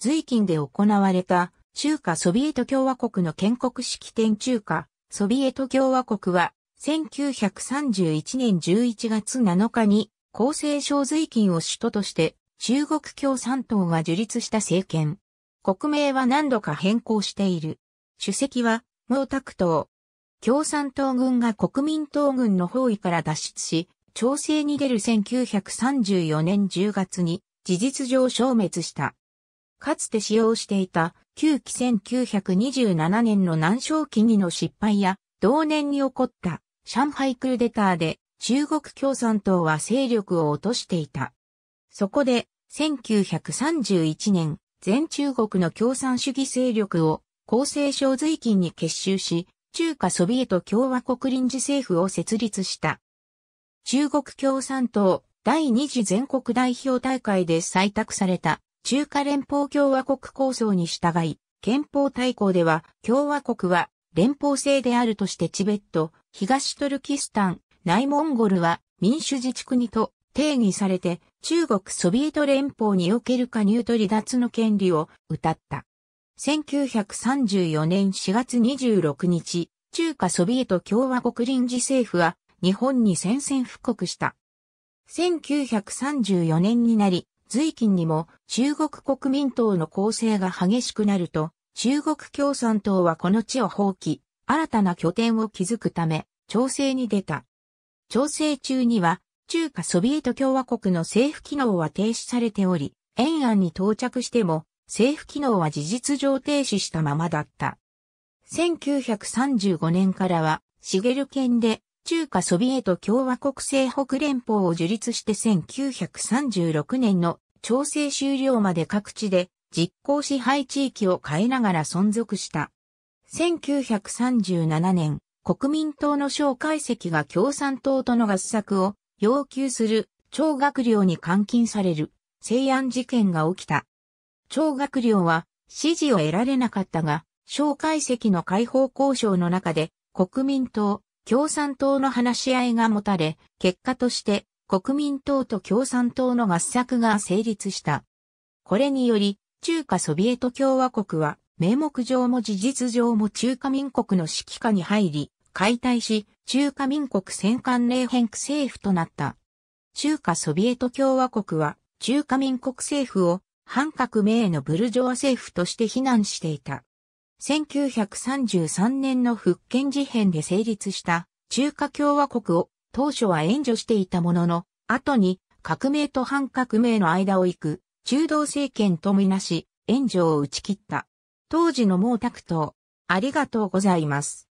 随近で行われた中華ソビエト共和国の建国式典中華ソビエト共和国は1931年11月7日に厚生省随近を首都として中国共産党が樹立した政権。国名は何度か変更している。主席は毛沢東。共産党軍が国民党軍の包囲から脱出し、調整に出る1934年10月に事実上消滅した。かつて使用していた旧期1927年の南昇期にの失敗や、同年に起こった上海クーデターで中国共産党は勢力を落としていた。そこで、1931年、全中国の共産主義勢力を厚生省随近に結集し、中華ソビエト共和国臨時政府を設立した。中国共産党第二次全国代表大会で採択された中華連邦共和国構想に従い、憲法大綱では共和国は連邦制であるとしてチベット、東トルキスタン、内モンゴルは民主自治国と定義されて中国ソビエト連邦における加入と離脱の権利を謳った。1934年4月26日、中華ソビエト共和国臨時政府は日本に宣戦布告した。1934年になり、随近にも中国国民党の構成が激しくなると、中国共産党はこの地を放棄、新たな拠点を築くため、調整に出た。調整中には、中華ソビエト共和国の政府機能は停止されており、延安に到着しても、政府機能は事実上停止したままだった。1935年からは、茂県で中華ソビエト共和国西北連邦を樹立して1936年の調整終了まで各地で実行支配地域を変えながら存続した。1937年、国民党の蒋介石が共産党との合作を要求する超学寮に監禁される西安事件が起きた。超学寮は支持を得られなかったが、蒋介石の解放交渉の中で国民党、共産党の話し合いが持たれ、結果として国民党と共産党の合作が成立した。これにより、中華ソビエト共和国は名目上も事実上も中華民国の指揮下に入り、解体し、中華民国戦艦令変区政府となった。中華ソビエト共和国は中華民国政府を反革命のブルジョア政府として非難していた。1933年の福建事変で成立した中華共和国を当初は援助していたものの、後に革命と反革命の間を行く中道政権とみなし、援助を打ち切った。当時の毛沢東、ありがとうございます。